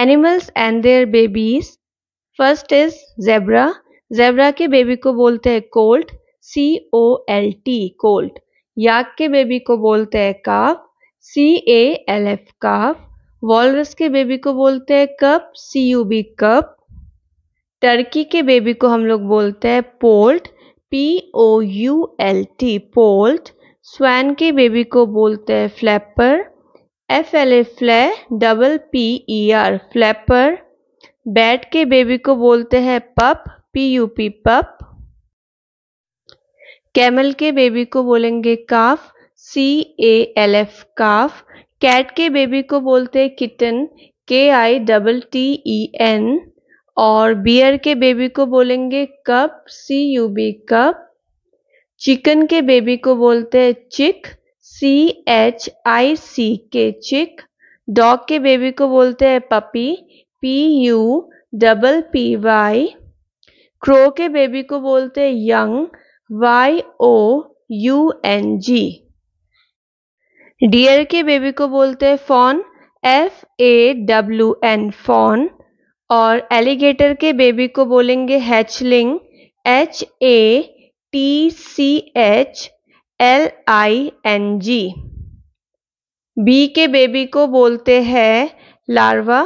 animals and their babies first is zebra zebra के baby को बोलते हैं colt C O L T colt yak के baby को बोलते हैं calf C A L F calf walrus के बेबी को बोलते हैं cub C U B cub turkey के बेबी को हम लोग बोलते हैं poult P O U L T poult swan के बेबी को बोलते हैं फ्लैपर एफ एल ए फ्लै double P E R flapper bat के बेबी को बोलते हैं pup P U P pup camel के बेबी को बोलेंगे calf C A L F calf cat के बेबी को बोलते हैं kitten e K I double T E N और बियर के बेबी को बोलेंगे cub C U B cub chicken के बेबी को बोलते हैं चिक सी एच आई सी के चिक डॉग के बेबी को बोलते हैं puppy P U double P Y crow के बेबी को बोलते हैं young Y O U N G deer के बेबी को बोलते हैं fawn F A W N fawn और एलिगेटर के बेबी को बोलेंगे hatchling H A T C H L I N G bee के बेबी को बोलते हैं larva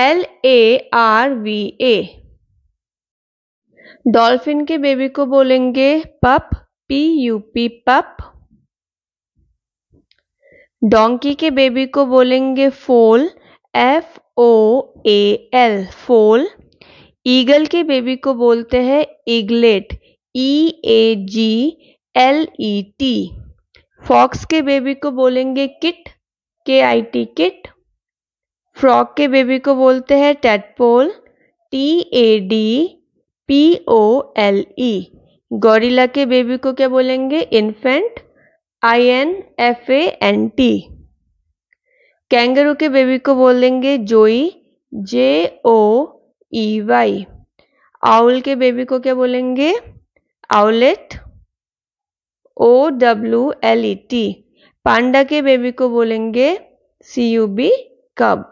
L A R V A dolphin के बेबी को बोलेंगे pup P U P pup donkey के बेबी को बोलेंगे foal F O A L foal eagle के बेबी को बोलते हैं eaglet E A G L E T fox के बेबी को बोलेंगे kit K I T kit frog के बेबी को बोलते हैं tadpole T A D P O L E gorilla के बेबी को क्या बोलेंगे infant I N F A N T kangaroo के बेबी को बोलेंगे जोई जे ओ ई वाई आउल के बेबी को क्या बोलेंगे owlet O W L E T panda के बेबी को बोलेंगे सी यू बी कब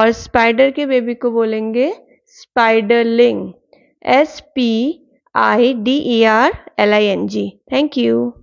और स्पाइडर के बेबी को बोलेंगे spiderling S P I D E R L I N G thank you